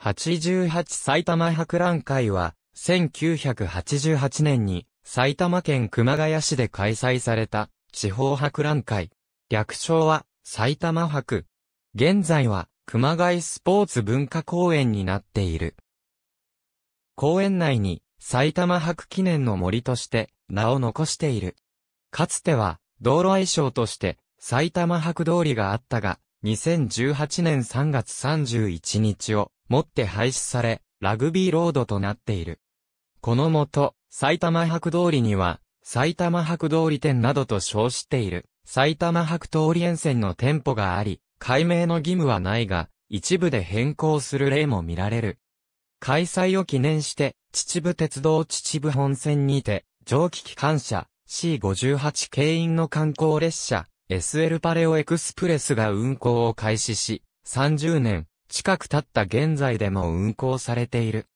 88埼玉博覧会は、1988年に埼玉県熊谷市で開催された地方博覧会。略称は埼玉博。現在は熊谷スポーツ文化公園になっている。公園内に埼玉博記念の森として名を残している。かつては道路愛称として埼玉博通りがあったが、2018年3月31日をもって廃止され、ラグビーロードとなっている。このもと、埼玉博通りには、埼玉博通り店などと称している、埼玉博通り沿線の店舗があり、解明の義務はないが、一部で変更する例も見られる。開催を記念して、秩父鉄道秩父本線にて、蒸気機関車 C58 軽員の観光列車 SL パレオエクスプレスが運行を開始し、30年、近く経った現在でも運行されている。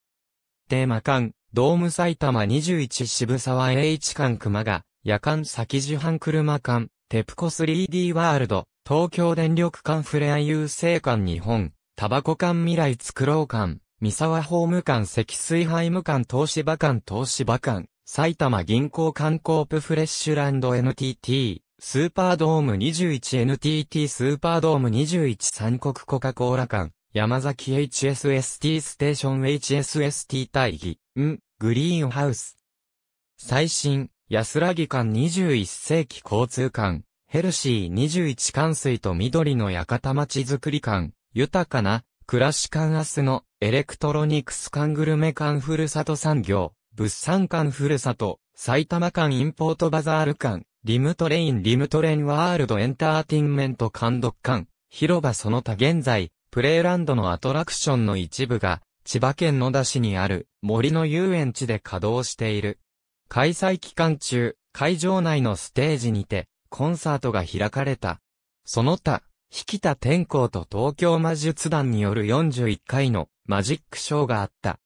テーマ館、ドーム埼玉21渋沢栄一館熊が、夜間先自販車館、テプコ 3D ワールド、東京電力館フレア優勢館日本、タバコ館未来作ろう館、三沢法務館積水イ務館東芝館東芝館、埼玉銀行館コープフレッシュランド NTT、スーパードーム 21NTT スーパードーム21三国コカ・コーラ館、山崎 HSST ステーション HSST 大義、ん、グリーンハウス。最新、安らぎ館21世紀交通館、ヘルシー21冠水と緑の館町づくり館、豊かな、暮らし館明日の、エレクトロニクス館グルメ館ふるさと産業、物産館ふるさと、埼玉館インポートバザール館、リムトレインリムトレインワールドエンターテインメント館読館、広場その他現在、プレイランドのアトラクションの一部が、千葉県野田市にある森の遊園地で稼働している。開催期間中、会場内のステージにて、コンサートが開かれた。その他、引田天功と東京魔術団による41回のマジックショーがあった。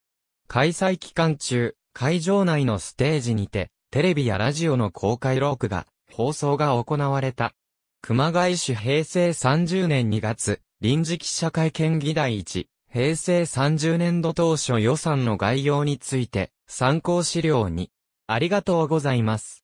開催期間中、会場内のステージにて、テレビやラジオの公開ロークが、放送が行われた。熊谷市平成30年2月、臨時記者会見議題1、平成30年度当初予算の概要について、参考資料にありがとうございます。